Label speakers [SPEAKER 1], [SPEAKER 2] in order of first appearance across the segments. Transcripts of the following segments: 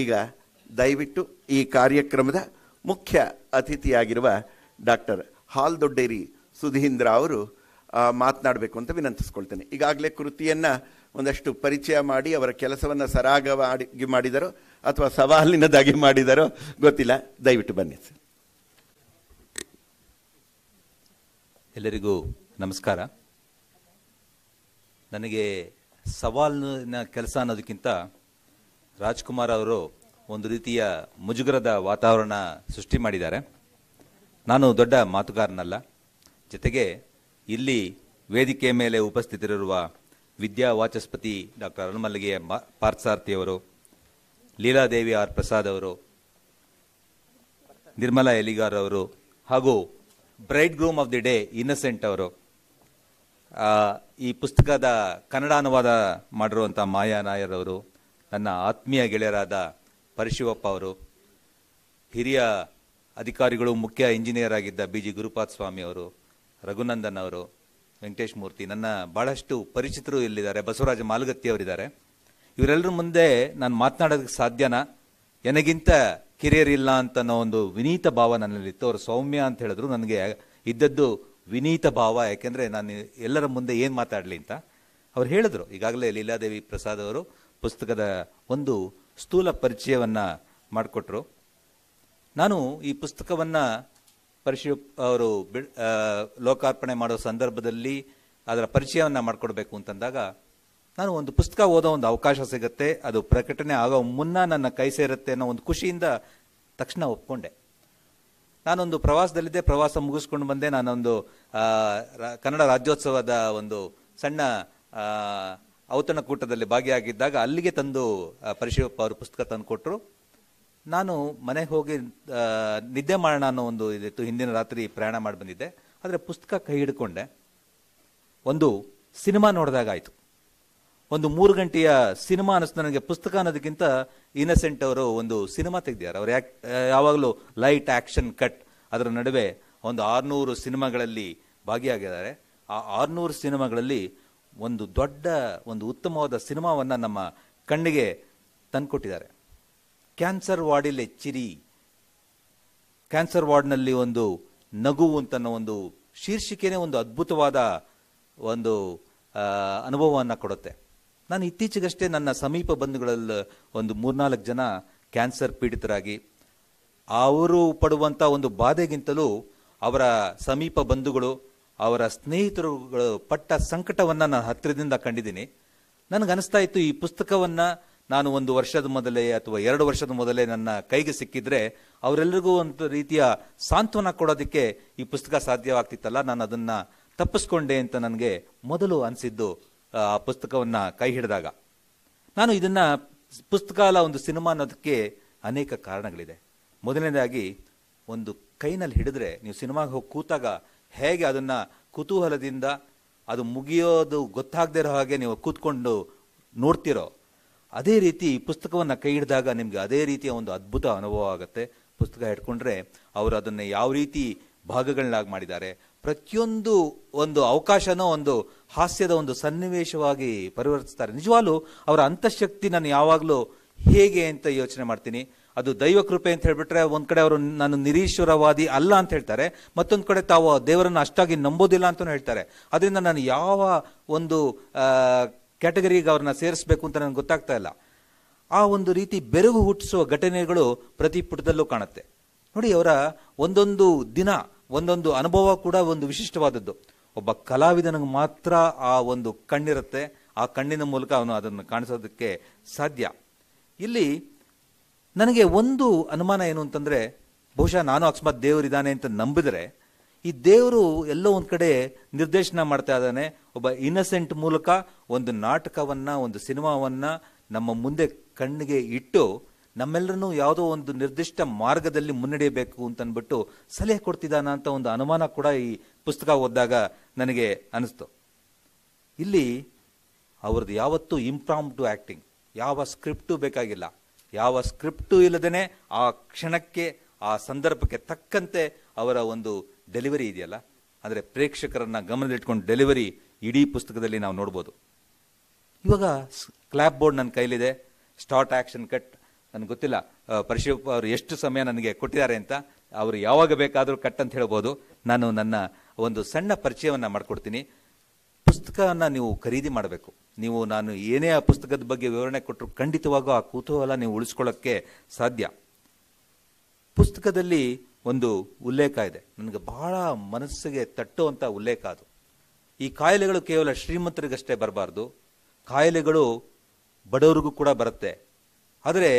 [SPEAKER 1] ಈಗ ದಯವಿಟ್ಟು ಈ ಕಾರ್ಯಕ್ರಮದ ಮುಖ್ಯ ಅತಿಥಿಯಾಗಿರುವ ಡಾಕ್ಟರ್ ಹಾಲ್ ದೊಡ್ಡೇರಿ ಸುಧೀಂದ್ರ ಅವರು ಮಾತನಾಡಬೇಕು ಅಂತ ವಿನಂತಿಸ್ಕೊಳ್ತೇನೆ ಈಗಾಗಲೇ ಕೃತಿಯನ್ನು ಒಂದಷ್ಟು ಪರಿಚಯ ಮಾಡಿ ಅವರ ಕೆಲಸವನ್ನು ಸರಾಗವಾಗಿ ಮಾಡಿದರೋ ಅಥವಾ ಸವಾಲಿನದಾಗಿ ಮಾಡಿದರೋ ಗೊತ್ತಿಲ್ಲ ದಯವಿಟ್ಟು ಬನ್ನಿ ಸರ್ ಎಲ್ಲರಿಗೂ ನಮಸ್ಕಾರ ನನಗೆ ಸವಾಲಿನ ಕೆಲಸ ಅನ್ನೋದಕ್ಕಿಂತ ರಾಜ್ಕುಮಾರ್ ಅವರು ಒಂದು ರೀತಿಯ ಮುಜುಗರದ ವಾತಾವರಣ ಸೃಷ್ಟಿ ಮಾಡಿದ್ದಾರೆ ನಾನು ದೊಡ್ಡ ಮಾತುಗಾರನಲ್ಲ ಜೊತೆಗೆ ಇಲ್ಲಿ ವೇದಿಕೆ ಮೇಲೆ ಉಪಸ್ಥಿತರಿರುವ ವಿದ್ಯಾ ವಾಚಸ್ಪತಿ ಡಾಕ್ಟರ್ ಅರುಣಮಲ್ಲಿಗೆ ಪಾರ್ಥಸಾರ್ಥಿಯವರು ಲೀಲಾದೇವಿ ಆರ್ ಪ್ರಸಾದ್ ಅವರು ನಿರ್ಮಲಾ ಎಲಿಗಾರ್ ಅವರು ಹಾಗೂ bridegroom of the day Innocent ಅವರು ಈ ಪುಸ್ತಕದ ಕನ್ನಡ ಅನುವಾದ ಮಾಡಿರುವಂಥ ಮಾಯಾ ನಾಯರ್ ಅವರು ನನ್ನ ಆತ್ಮೀಯ ಗೆಳೆಯರಾದ ಪರಶಿವಪ್ಪ ಅವರು ಹಿರಿಯ ಅಧಿಕಾರಿಗಳು ಮುಖ್ಯ ಇಂಜಿನಿಯರ್ ಆಗಿದ್ದ ಬಿ ಜಿ ಗುರುಪಾತ್ ಸ್ವಾಮಿ ಅವರು ರಘುನಂದನ್ ಅವರು ವೆಂಕಟೇಶ್ ಮೂರ್ತಿ ನನ್ನ ಬಹಳಷ್ಟು ಪರಿಚಿತರು ಇಲ್ಲಿದ್ದಾರೆ ಬಸವರಾಜ ಮಾಲಗತ್ತಿ ಅವರಿದ್ದಾರೆ ಇವರೆಲ್ಲರ ಮುಂದೆ ನಾನು ಮಾತನಾಡೋದಕ್ಕೆ ಸಾಧ್ಯನಾ ಎನಗಿಂತ ಕಿರಿಯರಿಲ್ಲ ಅಂತ ಅನ್ನೋ ಒಂದು ವಿನೀತ ಭಾವ ನನ್ನಲ್ಲಿತ್ತು ಅವರು ಸೌಮ್ಯ ಅಂತ ಹೇಳಿದ್ರು ನನಗೆ ಇದ್ದದ್ದು ವಿನೀತ ಭಾವ ಯಾಕೆಂದರೆ ನಾನು ಎಲ್ಲರ ಮುಂದೆ ಏನು ಮಾತಾಡಲಿ ಅಂತ ಅವ್ರು ಹೇಳಿದ್ರು ಈಗಾಗಲೇ ಲೀಲಾದೇವಿ ಪ್ರಸಾದ್ ಅವರು ಪುಸ್ತಕದ ಒಂದು ಸ್ಥೂಲ ಪರಿಚಯವನ್ನು ಮಾಡಿಕೊಟ್ರು ನಾನು ಈ ಪುಸ್ತಕವನ್ನು ಪರಿಶು ಅವರು ಲೋಕಾರ್ಪಣೆ ಮಾಡೋ ಸಂದರ್ಭದಲ್ಲಿ ಅದರ ಪರಿಚಯವನ್ನು ಮಾಡಿಕೊಡ್ಬೇಕು ಅಂತಂದಾಗ ನಾನು ಒಂದು ಪುಸ್ತಕ ಓದೋ ಒಂದು ಅವಕಾಶ ಸಿಗುತ್ತೆ ಅದು ಪ್ರಕಟಣೆ ಆಗೋ ಮುನ್ನ ನನ್ನ ಕೈ ಸೇರುತ್ತೆ ಅನ್ನೋ ಒಂದು ಖುಷಿಯಿಂದ ತಕ್ಷಣ ಒಪ್ಕೊಂಡೆ ನಾನೊಂದು ಪ್ರವಾಸದಲ್ಲಿದ್ದೆ ಪ್ರವಾಸ ಮುಗಿಸ್ಕೊಂಡು ಬಂದೆ ನಾನೊಂದು ಕನ್ನಡ ರಾಜ್ಯೋತ್ಸವದ ಒಂದು ಸಣ್ಣ ಕೂಟದಲ್ಲಿ ಭಾಗಿಯಾಗಿದ್ದಾಗ ಅಲ್ಲಿಗೆ ತಂದು ಪರಶಿವಪ್ಪ ಅವರು ಪುಸ್ತಕ ತಂದು ಕೊಟ್ಟರು ನಾನು ಮನೆಗೆ ಹೋಗಿ ನಿದ್ದೆ ಮಾಡೋಣ ಅನ್ನೋ ಒಂದು ಇದಿತ್ತು ಹಿಂದಿನ ರಾತ್ರಿ ಪ್ರಯಾಣ ಮಾಡಿ ಬಂದಿದ್ದೆ ಆದರೆ ಪುಸ್ತಕ ಕೈ ಹಿಡ್ಕೊಂಡೆ ಒಂದು ಸಿನಿಮಾ ನೋಡಿದಾಗ ಆಯಿತು ಒಂದು ಮೂರು ಗಂಟೆಯ ಸಿನಿಮಾ ಅನ್ನಿಸ್ತು ನನಗೆ ಪುಸ್ತಕ ಅನ್ನೋದಕ್ಕಿಂತ ಇನ್ನಸೆಂಟ್ ಅವರು ಒಂದು ಸಿನಿಮಾ ತೆಗೆದಿದ್ದಾರೆ ಅವರು ಯಾಕ್ ಯಾವಾಗಲೂ ಲೈಟ್ ಆ್ಯಕ್ಷನ್ ಕಟ್ ಅದರ ನಡುವೆ ಒಂದು ಆರುನೂರು ಸಿನಿಮಾಗಳಲ್ಲಿ ಭಾಗಿಯಾಗಿದ್ದಾರೆ ಆ ಆರುನೂರು ಸಿನಿಮಾಗಳಲ್ಲಿ ಒಂದು ದೊಡ್ಡ ಒಂದು ಉತ್ತಮವಾದ ಸಿನಿಮಾವನ್ನು ನಮ್ಮ ಕಣ್ಣಿಗೆ ತಂದುಕೊಟ್ಟಿದ್ದಾರೆ ಕ್ಯಾನ್ಸರ್ ವಾರ್ಡಲ್ಲಿ ಚಿರಿ ಕ್ಯಾನ್ಸರ್ ವಾರ್ಡ್ನಲ್ಲಿ ಒಂದು ನಗು ಅಂತನ್ನೋ ಒಂದು ಶೀರ್ಷಿಕೆನೇ ಒಂದು ಅದ್ಭುತವಾದ ಒಂದು ಅನುಭವವನ್ನು ಕೊಡುತ್ತೆ ನಾನು ಇತ್ತೀಚೆಗಷ್ಟೇ ನನ್ನ ಸಮೀಪ ಬಂಧುಗಳಲ್ಲಿ ಒಂದು ಮೂರ್ನಾಲ್ಕು ಜನ ಕ್ಯಾನ್ಸರ್ ಪೀಡಿತರಾಗಿ ಅವರು ಪಡುವಂಥ ಒಂದು ಬಾಧೆಗಿಂತಲೂ ಅವರ ಸಮೀಪ ಬಂಧುಗಳು ಅವರ ಸ್ನೇಹಿತರುಗಳು ಪಟ್ಟ ಸಂಕಟವನ್ನು ನಾನು ಹತ್ತಿರದಿಂದ ಕಂಡಿದ್ದೀನಿ ನನಗನ್ನಿಸ್ತಾ ಇತ್ತು ಈ ಪುಸ್ತಕವನ್ನು ನಾನು ಒಂದು ವರ್ಷದ ಮೊದಲೇ ಅಥವಾ ಎರಡು ವರ್ಷದ ಮೊದಲೇ ನನ್ನ ಕೈಗೆ ಸಿಕ್ಕಿದ್ರೆ ಅವರೆಲ್ಲರಿಗೂ ಒಂದು ರೀತಿಯ ಸಾಂತ್ವನ ಕೊಡೋದಕ್ಕೆ ಈ ಪುಸ್ತಕ ಸಾಧ್ಯವಾಗ್ತಿತ್ತಲ್ಲ ನಾನು ಅದನ್ನು ತಪ್ಪಿಸ್ಕೊಂಡೆ ಅಂತ ನನಗೆ ಮೊದಲು ಅನಿಸಿದ್ದು ಆ ಪುಸ್ತಕವನ್ನು ಕೈ ಹಿಡಿದಾಗ ನಾನು ಇದನ್ನು ಪುಸ್ತಕಾಲ ಒಂದು ಸಿನಿಮಾ ಅನ್ನೋದಕ್ಕೆ ಅನೇಕ ಕಾರಣಗಳಿದೆ ಮೊದಲನೇದಾಗಿ ಒಂದು ಕೈನಲ್ಲಿ ಹಿಡಿದ್ರೆ ನೀವು ಸಿನಿಮಾಗೆ ಹೋಗಿ ಕೂತಾಗ ಹೇಗೆ ಅದನ್ನು ಕುತೂಹಲದಿಂದ ಅದು ಮುಗಿಯೋದು ಗೊತ್ತಾಗದೇ ಇರೋ ಹಾಗೆ ನೀವು ಕೂತ್ಕೊಂಡು ನೋಡ್ತಿರೋ ಅದೇ ರೀತಿ ಪುಸ್ತಕವನ್ನು ಕೈ ಹಿಡಿದಾಗ ನಿಮಗೆ ಅದೇ ರೀತಿಯ ಒಂದು ಅದ್ಭುತ ಅನುಭವ ಆಗುತ್ತೆ ಪುಸ್ತಕ ಹಿಡ್ಕೊಂಡ್ರೆ ಅವರು ಅದನ್ನು ಯಾವ ರೀತಿ ಭಾಗಗಳನ್ನಾಗಿ ಮಾಡಿದ್ದಾರೆ ಪ್ರತಿಯೊಂದು ಒಂದು ಅವಕಾಶನೋ ಒಂದು ಹಾಸ್ಯದ ಒಂದು ಸನ್ನಿವೇಶವಾಗಿ ಪರಿವರ್ತಿಸ್ತಾರೆ ನಿಜವಾಗ್ಲೂ ಅವರ ಅಂತಃಶಕ್ತಿ ನಾನು ಯಾವಾಗಲೂ ಹೇಗೆ ಅಂತ ಯೋಚನೆ ಮಾಡ್ತೀನಿ ಅದು ದೈವ ಕೃಪೆ ಅಂತ ಹೇಳಿಬಿಟ್ರೆ ಒಂದು ಕಡೆ ಅವರು ನಾನು ನಿರೀಶ್ವರವಾದಿ ಅಲ್ಲ ಅಂತ ಹೇಳ್ತಾರೆ ಮತ್ತೊಂದು ಕಡೆ ತಾವು ದೇವರನ್ನು ಅಷ್ಟಾಗಿ ನಂಬೋದಿಲ್ಲ ಅಂತಲೂ ಹೇಳ್ತಾರೆ ಅದರಿಂದ ನಾನು ಯಾವ ಒಂದು ಕ್ಯಾಟಗರಿಗೆ ಅವ್ರನ್ನ ಸೇರಿಸಬೇಕು ಅಂತ ನನಗೆ ಗೊತ್ತಾಗ್ತಾ ಇಲ್ಲ ಆ ಒಂದು ರೀತಿ ಬೆರಗು ಹುಟ್ಟಿಸುವ ಘಟನೆಗಳು ಪ್ರತಿ ಪುಟದಲ್ಲೂ ಕಾಣುತ್ತೆ ನೋಡಿ ಅವರ ಒಂದೊಂದು ದಿನ ಒಂದೊಂದು ಅನುಭವ ಕೂಡ ಒಂದು ವಿಶಿಷ್ಟವಾದದ್ದು ಒಬ್ಬ ಕಲಾವಿದನಿಗೆ ಮಾತ್ರ ಆ ಒಂದು ಕಣ್ಣಿರುತ್ತೆ ಆ ಕಣ್ಣಿನ ಮೂಲಕ ಅವನು ಅದನ್ನು ಕಾಣಿಸೋದಕ್ಕೆ ಸಾಧ್ಯ ಇಲ್ಲಿ ನನಗೆ ಒಂದು ಅನುಮಾನ ಏನು ಅಂತಂದರೆ ಬಹುಶಃ ನಾನು ಅಕಸ್ಮಾತ್ ದೇವರಿದ್ದಾನೆ ಅಂತ ನಂಬಿದರೆ ಈ ದೇವರು ಎಲ್ಲೋ ಒಂದು ಕಡೆ ನಿರ್ದೇಶನ ಮಾಡ್ತಾ ಇದ್ದಾನೆ ಒಬ್ಬ ಇನ್ನಸೆಂಟ್ ಮೂಲಕ ಒಂದು ನಾಟಕವನ್ನು ಒಂದು ಸಿನಿಮಾವನ್ನು ನಮ್ಮ ಮುಂದೆ ಕಣ್ಣಿಗೆ ಇಟ್ಟು ನಮ್ಮೆಲ್ಲರನ್ನೂ ಯಾವುದೋ ಒಂದು ನಿರ್ದಿಷ್ಟ ಮಾರ್ಗದಲ್ಲಿ ಮುನ್ನಡೆಯಬೇಕು ಅಂತನ್ಬಿಟ್ಟು ಸಲಹೆ ಕೊಡ್ತಿದ್ದಾನ ಅಂತ ಒಂದು ಅನುಮಾನ ಕೂಡ ಈ ಪುಸ್ತಕ ಓದಿದಾಗ ನನಗೆ ಅನಿಸ್ತು ಇಲ್ಲಿ ಅವ್ರದ್ದು ಯಾವತ್ತೂ ಇಂಪ್ರಾಮ್ ಟು ಆ್ಯಕ್ಟಿಂಗ್ ಯಾವ ಸ್ಕ್ರಿಪ್ಟು ಬೇಕಾಗಿಲ್ಲ ಯಾವ ಸ್ಕ್ರಿಪ್ಟು ಇಲ್ಲದೇ ಆ ಕ್ಷಣಕ್ಕೆ ಆ ಸಂದರ್ಭಕ್ಕೆ ತಕ್ಕಂತೆ ಅವರ ಒಂದು ಡೆಲಿವರಿ ಇದೆಯಲ್ಲ ಅಂದರೆ ಪ್ರೇಕ್ಷಕರನ್ನು ಗಮನದಲ್ಲಿಟ್ಕೊಂಡು ಡೆಲಿವರಿ ಇಡೀ ಪುಸ್ತಕದಲ್ಲಿ ನಾವು ನೋಡ್ಬೋದು ಇವಾಗ ಕ್ಲಾಪ್ ಬೋರ್ಡ್ ನನ್ನ ಕೈಲಿದೆ ಸ್ಟಾರ್ಟ್ ಆ್ಯಕ್ಷನ್ ಕಟ್ ನನಗೆ ಗೊತ್ತಿಲ್ಲ ಪರಿಶಿವಪ್ಪ ಅವರು ಎಷ್ಟು ಸಮಯ ನನಗೆ ಕೊಟ್ಟಿದ್ದಾರೆ ಅಂತ ಅವರು ಯಾವಾಗ ಬೇಕಾದರೂ ಕಟ್ ಅಂತ ಹೇಳ್ಬೋದು ನಾನು ನನ್ನ ಒಂದು ಸಣ್ಣ ಪರಿಚಯವನ್ನು ಮಾಡಿಕೊಡ್ತೀನಿ ಪುಸ್ತಕವನ್ನು ನೀವು ಖರೀದಿ ಮಾಡಬೇಕು ನೀವು ನಾನು ಏನೇ ಆ ಪುಸ್ತಕದ ಬಗ್ಗೆ ವಿವರಣೆ ಕೊಟ್ಟರು ಖಂಡಿತವಾಗೂ ಆ ಕುತೂಹಲ ನೀವು ಉಳಿಸ್ಕೊಳ್ಳೋಕ್ಕೆ ಸಾಧ್ಯ ಪುಸ್ತಕದಲ್ಲಿ ಒಂದು ಉಲ್ಲೇಖ ಇದೆ ನನಗೆ ಬಹಳ ಮನಸ್ಸಿಗೆ ತಟ್ಟುವಂಥ ಉಲ್ಲೇಖ ಅದು ಈ ಕಾಯಿಲೆಗಳು ಕೇವಲ ಶ್ರೀಮಂತರಿಗಷ್ಟೇ ಬರಬಾರ್ದು ಕಾಯಿಲೆಗಳು ಬಡವರಿಗೂ ಕೂಡ ಬರುತ್ತೆ ಆದರೆ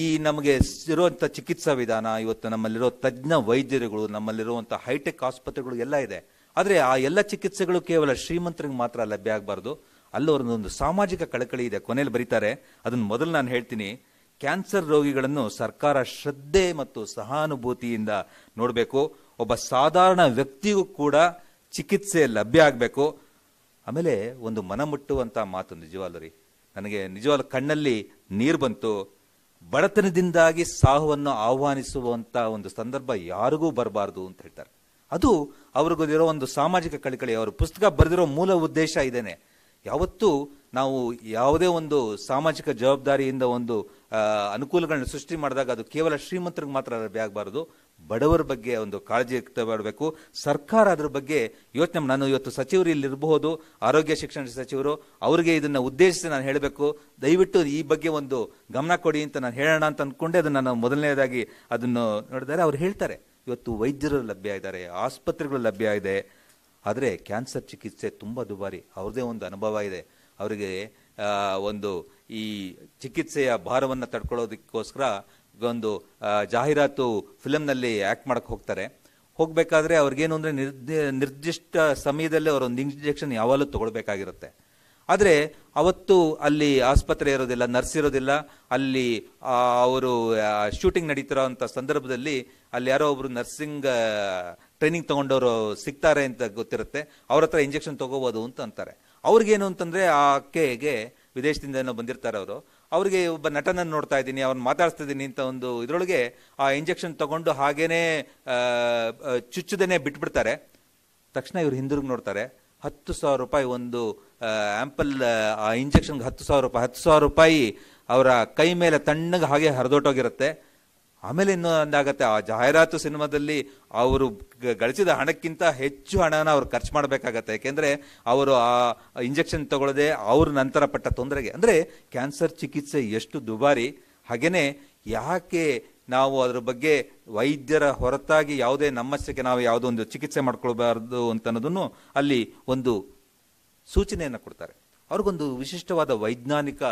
[SPEAKER 1] ಈ ನಮಗೆ ಇರುವಂಥ ಚಿಕಿತ್ಸಾ ವಿಧಾನ ಇವತ್ತು ನಮ್ಮಲ್ಲಿರೋ ತಜ್ಞ ವೈದ್ಯರುಗಳು ನಮ್ಮಲ್ಲಿರುವಂಥ ಹೈಟೆಕ್ ಆಸ್ಪತ್ರೆಗಳು ಎಲ್ಲ ಇದೆ ಆದರೆ ಆ ಎಲ್ಲ ಚಿಕಿತ್ಸೆಗಳು ಕೇವಲ ಶ್ರೀಮಂತರಿಗೆ ಮಾತ್ರ ಲಭ್ಯ ಆಗಬಾರ್ದು ಒಂದು ಸಾಮಾಜಿಕ ಕಳಕಳಿ ಇದೆ ಕೊನೆಯಲ್ಲಿ ಬರೀತಾರೆ ಅದನ್ನು ಮೊದಲು ನಾನು ಹೇಳ್ತೀನಿ ಕ್ಯಾನ್ಸರ್ ರೋಗಿಗಳನ್ನು ಸರ್ಕಾರ ಶ್ರದ್ಧೆ ಮತ್ತು ಸಹಾನುಭೂತಿಯಿಂದ ನೋಡಬೇಕು ಒಬ್ಬ ಸಾಧಾರಣ ವ್ಯಕ್ತಿಗೂ ಕೂಡ ಚಿಕಿತ್ಸೆ ಲಭ್ಯ ಆಗಬೇಕು ಆಮೇಲೆ ಒಂದು ಮನಮುಟ್ಟುವಂಥ ಮಾತು ನಿಜವಾಗ್ಲೂ ರೀ ನನಗೆ ನಿಜವಾಗ್ಲೂ ಕಣ್ಣಲ್ಲಿ ನೀರು ಬಂತು ಬಡತನದಿಂದಾಗಿ ಸಾವನ್ನು ಆಹ್ವಾನಿಸುವಂಥ ಒಂದು ಸಂದರ್ಭ ಯಾರಿಗೂ ಬರಬಾರ್ದು ಅಂತ ಹೇಳ್ತಾರೆ ಅದು ಇರೋ ಒಂದು ಸಾಮಾಜಿಕ ಕಳಕಳಿ ಅವರು ಪುಸ್ತಕ ಬರೆದಿರೋ ಮೂಲ ಉದ್ದೇಶ ಇದೇನೆ ಯಾವತ್ತೂ ನಾವು ಯಾವುದೇ ಒಂದು ಸಾಮಾಜಿಕ ಜವಾಬ್ದಾರಿಯಿಂದ ಒಂದು ಅನುಕೂಲಗಳನ್ನ ಸೃಷ್ಟಿ ಮಾಡಿದಾಗ ಅದು ಕೇವಲ ಶ್ರೀಮಂತರಿಗೆ ಮಾತ್ರ ಆಗಬಾರದು ಬಡವರ ಬಗ್ಗೆ ಒಂದು ಕಾಳಜಿ ಮಾಡಬೇಕು ಸರ್ಕಾರ ಅದ್ರ ಬಗ್ಗೆ ಯೋಚನೆ ನಾನು ಇವತ್ತು ಸಚಿವರು ಇಲ್ಲಿರಬಹುದು ಆರೋಗ್ಯ ಶಿಕ್ಷಣ ಸಚಿವರು ಅವರಿಗೆ ಇದನ್ನು ಉದ್ದೇಶಿಸಿ ನಾನು ಹೇಳಬೇಕು ದಯವಿಟ್ಟು ಈ ಬಗ್ಗೆ ಒಂದು ಗಮನ ಕೊಡಿ ಅಂತ ನಾನು ಹೇಳೋಣ ಅಂತ ಅಂದ್ಕೊಂಡೆ ಅದನ್ನು ನಾನು ಮೊದಲನೇದಾಗಿ ಅದನ್ನು ನೋಡಿದರೆ ಅವ್ರು ಹೇಳ್ತಾರೆ ಇವತ್ತು ವೈದ್ಯರು ಲಭ್ಯ ಇದ್ದಾರೆ ಆಸ್ಪತ್ರೆಗಳು ಲಭ್ಯ ಇದೆ ಆದರೆ ಕ್ಯಾನ್ಸರ್ ಚಿಕಿತ್ಸೆ ತುಂಬ ದುಬಾರಿ ಅವ್ರದ್ದೇ ಒಂದು ಅನುಭವ ಇದೆ ಅವರಿಗೆ ಒಂದು ಈ ಚಿಕಿತ್ಸೆಯ ಭಾರವನ್ನು ತಡ್ಕೊಳ್ಳೋದಕ್ಕೋಸ್ಕರ ಒಂದು ಜಾಹೀರಾತು ಫಿಲಮ್ನಲ್ಲಿ ಆ್ಯಕ್ಟ್ ಮಾಡೋಕ್ಕೆ ಹೋಗ್ತಾರೆ ಹೋಗಬೇಕಾದ್ರೆ ಅವ್ರಿಗೇನು ಅಂದರೆ ನಿರ್ದಿಷ್ಟ ಸಮಯದಲ್ಲಿ ಅವರೊಂದು ಇಂಜೆಕ್ಷನ್ ಯಾವಾಗಲೂ ತೊಗೊಳ್ಬೇಕಾಗಿರುತ್ತೆ ಆದರೆ ಅವತ್ತು ಅಲ್ಲಿ ಆಸ್ಪತ್ರೆ ಇರೋದಿಲ್ಲ ನರ್ಸ್ ಇರೋದಿಲ್ಲ ಅಲ್ಲಿ ಅವರು ಶೂಟಿಂಗ್ ನಡೀತಿರೋ ಅಂಥ ಸಂದರ್ಭದಲ್ಲಿ ಅಲ್ಲಿ ಯಾರೋ ಒಬ್ಬರು ನರ್ಸಿಂಗ್ ಟ್ರೈನಿಂಗ್ ತಗೊಂಡವರು ಸಿಗ್ತಾರೆ ಅಂತ ಗೊತ್ತಿರುತ್ತೆ ಅವ್ರ ಹತ್ರ ಇಂಜೆಕ್ಷನ್ ತೊಗೋಬೋದು ಅಂತ ಅಂತಾರೆ ಅವ್ರಿಗೇನು ಅಂತಂದರೆ ಆ ಅಕ್ಕೆಗೆ ವಿದೇಶದಿಂದ ಏನೋ ಬಂದಿರ್ತಾರೆ ಅವರು ಅವರಿಗೆ ಒಬ್ಬ ನಟನನ್ನು ನೋಡ್ತಾ ಇದ್ದೀನಿ ಅವ್ನು ಮಾತಾಡ್ತಾ ಇದ್ದೀನಿ ಅಂತ ಒಂದು ಇದರೊಳಗೆ ಆ ಇಂಜೆಕ್ಷನ್ ತಗೊಂಡು ಹಾಗೇ ಚುಚ್ಚದೇನೆ ಬಿಟ್ಬಿಡ್ತಾರೆ ತಕ್ಷಣ ಇವ್ರು ಹಿಂದಿರುಗಿ ನೋಡ್ತಾರೆ ಹತ್ತು ಸಾವಿರ ರೂಪಾಯಿ ಒಂದು ಆ್ಯಂಪಲ್ ಆ ಇಂಜೆಕ್ಷನ್ಗೆ ಹತ್ತು ಸಾವಿರ ರೂಪಾಯಿ ಹತ್ತು ಸಾವಿರ ರೂಪಾಯಿ ಅವರ ಕೈ ಮೇಲೆ ತಣ್ಣಗೆ ಹಾಗೆ ಹರಿದೋಟೋಗಿರುತ್ತೆ ಆಮೇಲೆ ಇನ್ನೂ ಒಂದಾಗತ್ತೆ ಆ ಜಾಹೀರಾತು ಸಿನಿಮಾದಲ್ಲಿ ಅವರು ಗಳಿಸಿದ ಹಣಕ್ಕಿಂತ ಹೆಚ್ಚು ಹಣನ ಅವ್ರು ಖರ್ಚು ಮಾಡಬೇಕಾಗತ್ತೆ ಯಾಕೆಂದರೆ ಅವರು ಆ ಇಂಜೆಕ್ಷನ್ ತಗೊಳ್ಳದೆ ಅವ್ರ ನಂತರ ಪಟ್ಟ ತೊಂದರೆಗೆ ಅಂದರೆ ಕ್ಯಾನ್ಸರ್ ಚಿಕಿತ್ಸೆ ಎಷ್ಟು ದುಬಾರಿ ಹಾಗೆಯೇ ಯಾಕೆ ನಾವು ಅದರ ಬಗ್ಗೆ ವೈದ್ಯರ ಹೊರತಾಗಿ ಯಾವುದೇ ನಮ್ಮಸ್ಯಕ್ಕೆ ನಾವು ಯಾವುದೋ ಒಂದು ಚಿಕಿತ್ಸೆ ಮಾಡ್ಕೊಳ್ಬಾರ್ದು ಅಂತ ಅನ್ನೋದನ್ನು ಅಲ್ಲಿ ಒಂದು ಸೂಚನೆಯನ್ನು ಕೊಡ್ತಾರೆ ಅವ್ರಿಗೊಂದು ವಿಶಿಷ್ಟವಾದ ವೈಜ್ಞಾನಿಕ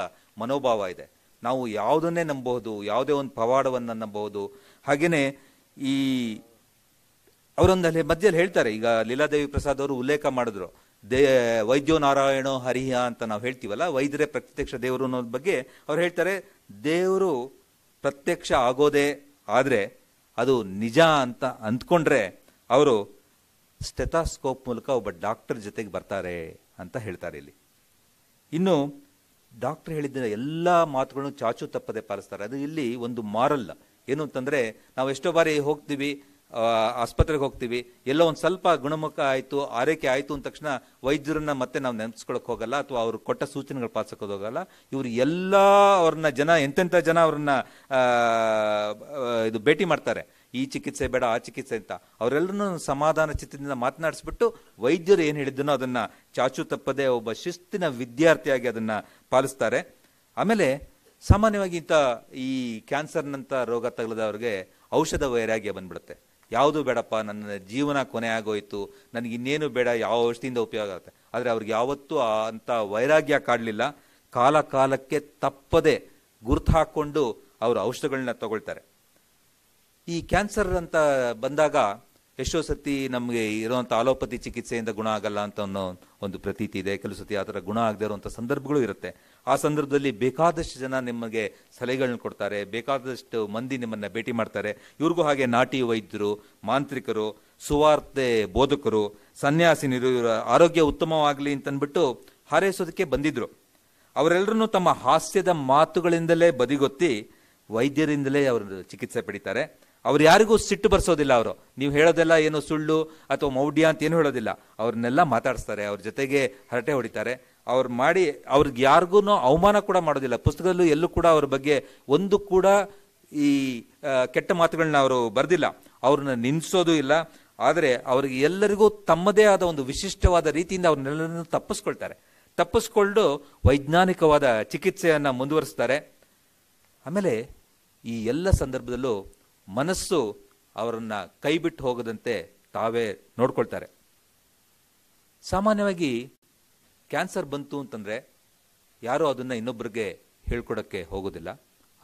[SPEAKER 1] ಮನೋಭಾವ ಇದೆ ನಾವು ಯಾವುದನ್ನೇ ನಂಬಬಹುದು ಯಾವುದೇ ಒಂದು ಪವಾಡವನ್ನು ನಂಬಬಹುದು ಹಾಗೆಯೇ ಈ ಅವರೊಂದಲ್ಲಿ ಮಧ್ಯಲ್ಲಿ ಹೇಳ್ತಾರೆ ಈಗ ಲೀಲಾದೇವಿ ಪ್ರಸಾದ್ ಅವರು ಉಲ್ಲೇಖ ಮಾಡಿದ್ರು ದೇ ವೈದ್ಯೋ ನಾರಾಯಣೋ ಹರಿಹ ಅಂತ ನಾವು ಹೇಳ್ತೀವಲ್ಲ ವೈದ್ಯರೇ ಪ್ರತ್ಯಕ್ಷ ದೇವರು ಅನ್ನೋದ್ರ ಬಗ್ಗೆ ಅವ್ರು ಹೇಳ್ತಾರೆ ದೇವರು ಪ್ರತ್ಯಕ್ಷ ಆಗೋದೇ ಆದರೆ ಅದು ನಿಜ ಅಂತ ಅಂದ್ಕೊಂಡ್ರೆ ಅವರು ಸ್ಟೆಥಾಸ್ಕೋಪ್ ಮೂಲಕ ಒಬ್ಬ ಡಾಕ್ಟರ್ ಜೊತೆಗೆ ಬರ್ತಾರೆ ಅಂತ ಹೇಳ್ತಾರೆ ಇಲ್ಲಿ ಇನ್ನು ಡಾಕ್ಟರ್ ಹೇಳಿದ್ದ ಎಲ್ಲ ಮಾತುಗಳನ್ನು ಚಾಚು ತಪ್ಪದೆ ಪಾಲಿಸ್ತಾರೆ ಅದು ಇಲ್ಲಿ ಒಂದು ಮಾರಲ್ಲ ಏನು ಅಂತಂದರೆ ನಾವು ಎಷ್ಟೋ ಬಾರಿ ಹೋಗ್ತೀವಿ ಆಸ್ಪತ್ರೆಗೆ ಹೋಗ್ತೀವಿ ಎಲ್ಲ ಒಂದು ಸ್ವಲ್ಪ ಗುಣಮುಖ ಆಯಿತು ಆರೈಕೆ ಆಯಿತು ಅಂದ ತಕ್ಷಣ ವೈದ್ಯರನ್ನ ಮತ್ತೆ ನಾವು ನೆನೆಸ್ಕೊಳಕ್ಕೆ ಹೋಗಲ್ಲ ಅಥವಾ ಅವರು ಕೊಟ್ಟ ಸೂಚನೆಗಳು ಪಾಲಿಸೋಕೆ ಹೋಗಲ್ಲ ಇವರು ಎಲ್ಲ ಅವ್ರನ್ನ ಜನ ಎಂತೆಂಥ ಜನ ಅವ್ರನ್ನ ಇದು ಭೇಟಿ ಮಾಡ್ತಾರೆ ಈ ಚಿಕಿತ್ಸೆ ಬೇಡ ಆ ಚಿಕಿತ್ಸೆ ಅಂತ ಅವರೆಲ್ಲರೂ ಸಮಾಧಾನ ಚಿತ್ತದಿಂದ ಮಾತನಾಡಿಸ್ಬಿಟ್ಟು ವೈದ್ಯರು ಏನು ಹೇಳಿದ್ದನೋ ಅದನ್ನು ಚಾಚು ತಪ್ಪದೆ ಒಬ್ಬ ಶಿಸ್ತಿನ ವಿದ್ಯಾರ್ಥಿಯಾಗಿ ಅದನ್ನು ಪಾಲಿಸ್ತಾರೆ ಆಮೇಲೆ ಸಾಮಾನ್ಯವಾಗಿ ಇಂಥ ಈ ಕ್ಯಾನ್ಸರ್ನಂಥ ರೋಗ ತಗಲದವ್ರಿಗೆ ಔಷಧ ವೈರಾಗ್ಯ ಬಂದ್ಬಿಡುತ್ತೆ ಯಾವುದು ಬೇಡಪ್ಪ ನನ್ನ ಜೀವನ ಕೊನೆ ಆಗೋಯ್ತು ನನಗೆ ಇನ್ನೇನು ಬೇಡ ಯಾವ ಔಷಧಿಯಿಂದ ಉಪಯೋಗ ಆಗುತ್ತೆ ಆದರೆ ಅವ್ರಿಗೆ ಯಾವತ್ತೂ ಅಂಥ ವೈರಾಗ್ಯ ಕಾಡಲಿಲ್ಲ ಕಾಲ ಕಾಲಕ್ಕೆ ತಪ್ಪದೆ ಗುರ್ತು ಹಾಕ್ಕೊಂಡು ಅವರು ಔಷಧಗಳನ್ನ ತಗೊಳ್ತಾರೆ ಈ ಕ್ಯಾನ್ಸರ್ ಅಂತ ಬಂದಾಗ ಎಷ್ಟೋ ಸತಿ ನಮಗೆ ಇರುವಂಥ ಆಲೋಪತಿ ಚಿಕಿತ್ಸೆಯಿಂದ ಗುಣ ಆಗಲ್ಲ ಅಂತ ಅನ್ನೋ ಒಂದು ಪ್ರತೀತಿ ಇದೆ ಕೆಲವು ಸತಿ ಆ ಥರ ಗುಣ ಆಗದೆ ಇರುವಂಥ ಸಂದರ್ಭಗಳು ಇರುತ್ತೆ ಆ ಸಂದರ್ಭದಲ್ಲಿ ಬೇಕಾದಷ್ಟು ಜನ ನಿಮಗೆ ಸಲಹೆಗಳನ್ನ ಕೊಡ್ತಾರೆ ಬೇಕಾದಷ್ಟು ಮಂದಿ ನಿಮ್ಮನ್ನು ಭೇಟಿ ಮಾಡ್ತಾರೆ ಇವ್ರಿಗೂ ಹಾಗೆ ನಾಟಿ ವೈದ್ಯರು ಮಾಂತ್ರಿಕರು ಸುವಾರ್ತೆ ಬೋಧಕರು ಸನ್ಯಾಸಿನಿರು ಇವರ ಆರೋಗ್ಯ ಉತ್ತಮವಾಗಲಿ ಅಂತಂದ್ಬಿಟ್ಟು ಹಾರೈಸೋದಕ್ಕೆ ಬಂದಿದ್ದರು ಅವರೆಲ್ಲರೂ ತಮ್ಮ ಹಾಸ್ಯದ ಮಾತುಗಳಿಂದಲೇ ಬದಿಗೊತ್ತಿ ವೈದ್ಯರಿಂದಲೇ ಅವರು ಚಿಕಿತ್ಸೆ ಪಡಿತಾರೆ ಅವ್ರು ಯಾರಿಗೂ ಸಿಟ್ಟು ಬರ್ಸೋದಿಲ್ಲ ಅವರು ನೀವು ಹೇಳೋದೆಲ್ಲ ಏನು ಸುಳ್ಳು ಅಥವಾ ಮೌಢ್ಯ ಅಂತ ಏನು ಹೇಳೋದಿಲ್ಲ ಅವ್ರನ್ನೆಲ್ಲ ಮಾತಾಡಿಸ್ತಾರೆ ಅವ್ರ ಜೊತೆಗೆ ಹರಟೆ ಹೊಡಿತಾರೆ ಅವ್ರು ಮಾಡಿ ಅವ್ರಿಗೆ ಯಾರಿಗೂ ಅವಮಾನ ಕೂಡ ಮಾಡೋದಿಲ್ಲ ಪುಸ್ತಕದಲ್ಲೂ ಎಲ್ಲೂ ಕೂಡ ಅವ್ರ ಬಗ್ಗೆ ಒಂದು ಕೂಡ ಈ ಕೆಟ್ಟ ಮಾತುಗಳನ್ನ ಅವರು ಬರೆದಿಲ್ಲ ಅವ್ರನ್ನ ನಿನ್ಸೋದು ಇಲ್ಲ ಆದರೆ ಅವ್ರಿಗೆ ಎಲ್ಲರಿಗೂ ತಮ್ಮದೇ ಆದ ಒಂದು ವಿಶಿಷ್ಟವಾದ ರೀತಿಯಿಂದ ಅವ್ರನ್ನೆಲ್ಲರನ್ನು ತಪ್ಪಿಸ್ಕೊಳ್ತಾರೆ ತಪ್ಪಿಸ್ಕೊಂಡು ವೈಜ್ಞಾನಿಕವಾದ ಚಿಕಿತ್ಸೆಯನ್ನು ಮುಂದುವರಿಸ್ತಾರೆ ಆಮೇಲೆ ಈ ಎಲ್ಲ ಸಂದರ್ಭದಲ್ಲೂ ಮನಸ್ಸು ಅವರನ್ನು ಕೈಬಿಟ್ಟು ಹೋಗದಂತೆ ತಾವೇ ನೋಡ್ಕೊಳ್ತಾರೆ ಸಾಮಾನ್ಯವಾಗಿ ಕ್ಯಾನ್ಸರ್ ಬಂತು ಅಂತಂದರೆ ಯಾರೂ ಅದನ್ನು ಇನ್ನೊಬ್ಬರಿಗೆ ಹೇಳ್ಕೊಡೋಕ್ಕೆ ಹೋಗೋದಿಲ್ಲ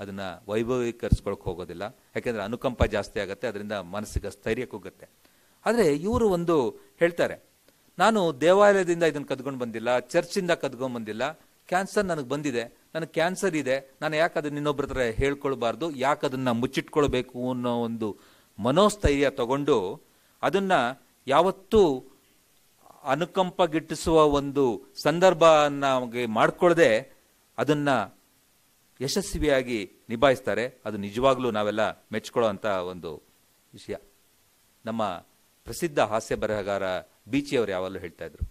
[SPEAKER 1] ಅದನ್ನು ವೈಭವೀಕರಿಸ್ಕೊಳಕ್ಕೆ ಹೋಗೋದಿಲ್ಲ ಯಾಕೆಂದರೆ ಅನುಕಂಪ ಜಾಸ್ತಿ ಆಗುತ್ತೆ ಅದರಿಂದ ಮನಸ್ಸಿಗೆ ಸ್ಥೈರ್ಯಕ್ಕೆ ಹೋಗುತ್ತೆ ಆದರೆ ಇವರು ಒಂದು ಹೇಳ್ತಾರೆ ನಾನು ದೇವಾಲಯದಿಂದ ಇದನ್ನು ಕದ್ಕೊಂಡು ಬಂದಿಲ್ಲ ಚರ್ಚಿಂದ ಕದ್ಕೊಂಡು ಬಂದಿಲ್ಲ ಕ್ಯಾನ್ಸರ್ ನನಗೆ ಬಂದಿದೆ ನನಗೆ ಕ್ಯಾನ್ಸರ್ ಇದೆ ನಾನು ಯಾಕೆ ಅದನ್ನ ಇನ್ನೊಬ್ಬರ ಹತ್ರ ಹೇಳ್ಕೊಳ್ಬಾರ್ದು ಯಾಕೆ ಅದನ್ನು ಮುಚ್ಚಿಟ್ಕೊಳ್ಬೇಕು ಅನ್ನೋ ಒಂದು ಮನೋಸ್ಥೈರ್ಯ ತಗೊಂಡು ಅದನ್ನು ಯಾವತ್ತೂ ಅನುಕಂಪ ಗಿಟ್ಟಿಸುವ ಒಂದು ಸಂದರ್ಭ ನಮಗೆ ಮಾಡಿಕೊಳ್ಳದೆ ಅದನ್ನು ಯಶಸ್ವಿಯಾಗಿ ನಿಭಾಯಿಸ್ತಾರೆ ಅದು ನಿಜವಾಗ್ಲೂ ನಾವೆಲ್ಲ ಮೆಚ್ಕೊಳ್ಳೋ ಅಂತ ಒಂದು ವಿಷಯ ನಮ್ಮ ಪ್ರಸಿದ್ಧ ಹಾಸ್ಯ ಬರಹಗಾರ ಬೀಚಿಯವರು ಯಾವಾಗಲೂ ಹೇಳ್ತಾ ಇದ್ರು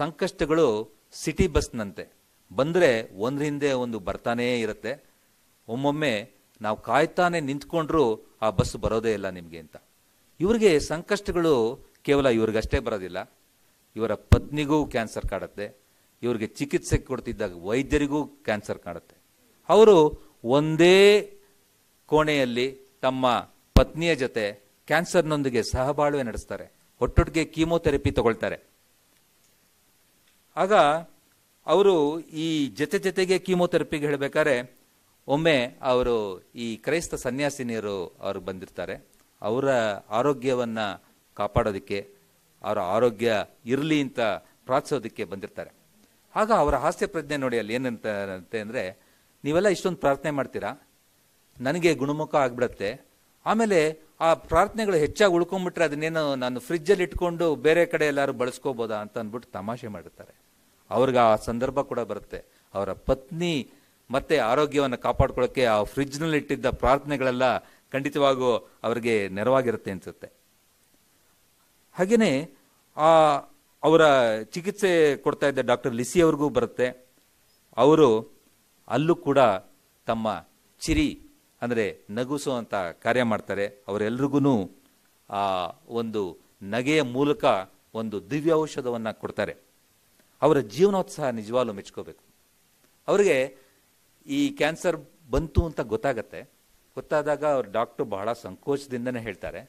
[SPEAKER 1] ಸಂಕಷ್ಟಗಳು ಸಿಟಿ ಬಸ್ನಂತೆ ಬಂದರೆ ಒಂದ್ರ ಹಿಂದೆ ಒಂದು ಬರ್ತಾನೇ ಇರುತ್ತೆ ಒಮ್ಮೊಮ್ಮೆ ನಾವು ಕಾಯ್ತಾನೆ ನಿಂತ್ಕೊಂಡ್ರೂ ಆ ಬಸ್ ಬರೋದೇ ಇಲ್ಲ ನಿಮಗೆ ಅಂತ ಇವರಿಗೆ ಸಂಕಷ್ಟಗಳು ಕೇವಲ ಇವ್ರಿಗಷ್ಟೇ ಬರೋದಿಲ್ಲ ಇವರ ಪತ್ನಿಗೂ ಕ್ಯಾನ್ಸರ್ ಕಾಡುತ್ತೆ ಇವರಿಗೆ ಚಿಕಿತ್ಸೆ ಕೊಡ್ತಿದ್ದಾಗ ವೈದ್ಯರಿಗೂ ಕ್ಯಾನ್ಸರ್ ಕಾಡುತ್ತೆ ಅವರು ಒಂದೇ ಕೋಣೆಯಲ್ಲಿ ತಮ್ಮ ಪತ್ನಿಯ ಜೊತೆ ಕ್ಯಾನ್ಸರ್ನೊಂದಿಗೆ ಸಹಬಾಳ್ವೆ ನಡೆಸ್ತಾರೆ ಒಟ್ಟೊಟ್ಟಿಗೆ ಕೀಮೋಥೆರಪಿ ತಗೊಳ್ತಾರೆ ಆಗ ಅವರು ಈ ಜೊತೆ ಜೊತೆಗೆ ಕೀಮೋಥೆರಪಿಗೆ ಹೇಳಬೇಕಾದ್ರೆ ಒಮ್ಮೆ ಅವರು ಈ ಕ್ರೈಸ್ತ ಸನ್ಯಾಸಿನಿಯರು ಅವರು ಬಂದಿರ್ತಾರೆ ಅವರ ಆರೋಗ್ಯವನ್ನು ಕಾಪಾಡೋದಕ್ಕೆ ಅವರ ಆರೋಗ್ಯ ಇರಲಿ ಅಂತ ಪ್ರಾರ್ಥಿಸೋದಕ್ಕೆ ಬಂದಿರ್ತಾರೆ ಆಗ ಅವರ ಹಾಸ್ಯ ಪ್ರಜ್ಞೆ ನೋಡಿ ಅಲ್ಲಿ ಏನಂತ ಅಂದರೆ ನೀವೆಲ್ಲ ಇಷ್ಟೊಂದು ಪ್ರಾರ್ಥನೆ ಮಾಡ್ತೀರಾ ನನಗೆ ಗುಣಮುಖ ಆಗಿಬಿಡತ್ತೆ ಆಮೇಲೆ ಆ ಪ್ರಾರ್ಥನೆಗಳು ಹೆಚ್ಚಾಗಿ ಉಳ್ಕೊಂಡ್ಬಿಟ್ರೆ ಅದನ್ನೇನು ನಾನು ಫ್ರಿಜ್ಜಲ್ಲಿ ಇಟ್ಕೊಂಡು ಬೇರೆ ಕಡೆ ಎಲ್ಲರೂ ಬಳಸ್ಕೋಬೋದಾ ಅಂತ ಅಂದ್ಬಿಟ್ಟು ತಮಾಷೆ ಮಾಡಿರ್ತಾರೆ ಅವ್ರಿಗೆ ಆ ಸಂದರ್ಭ ಕೂಡ ಬರುತ್ತೆ ಅವರ ಪತ್ನಿ ಮತ್ತೆ ಆರೋಗ್ಯವನ್ನು ಕಾಪಾಡ್ಕೊಳ್ಳೋಕ್ಕೆ ಆ ಫ್ರಿಜ್ನಲ್ಲಿ ಇಟ್ಟಿದ್ದ ಪ್ರಾರ್ಥನೆಗಳೆಲ್ಲ ಖಂಡಿತವಾಗೂ ಅವರಿಗೆ ನೆರವಾಗಿರುತ್ತೆ ಅನಿಸುತ್ತೆ ಹಾಗೆಯೇ ಆ ಅವರ ಚಿಕಿತ್ಸೆ ಕೊಡ್ತಾ ಇದ್ದ ಡಾಕ್ಟರ್ ಲಿಸಿ ಅವ್ರಿಗೂ ಬರುತ್ತೆ ಅವರು ಅಲ್ಲೂ ಕೂಡ ತಮ್ಮ ಚಿರಿ ಅಂದರೆ ನಗಿಸುವಂಥ ಕಾರ್ಯ ಮಾಡ್ತಾರೆ ಅವರೆಲ್ರಿಗೂ ಆ ಒಂದು ನಗೆಯ ಮೂಲಕ ಒಂದು ದಿವ್ಯ ಔಷಧವನ್ನು ಕೊಡ್ತಾರೆ ಅವರ ಜೀವನೋತ್ಸಾಹ ನಿಜವಾಗ್ಲೂ ಮೆಚ್ಕೋಬೇಕು ಅವರಿಗೆ ಈ ಕ್ಯಾನ್ಸರ್ ಬಂತು ಅಂತ ಗೊತ್ತಾಗತ್ತೆ ಗೊತ್ತಾದಾಗ ಅವ್ರ ಡಾಕ್ಟ್ರು ಬಹಳ ಸಂಕೋಚದಿಂದನೇ ಹೇಳ್ತಾರೆ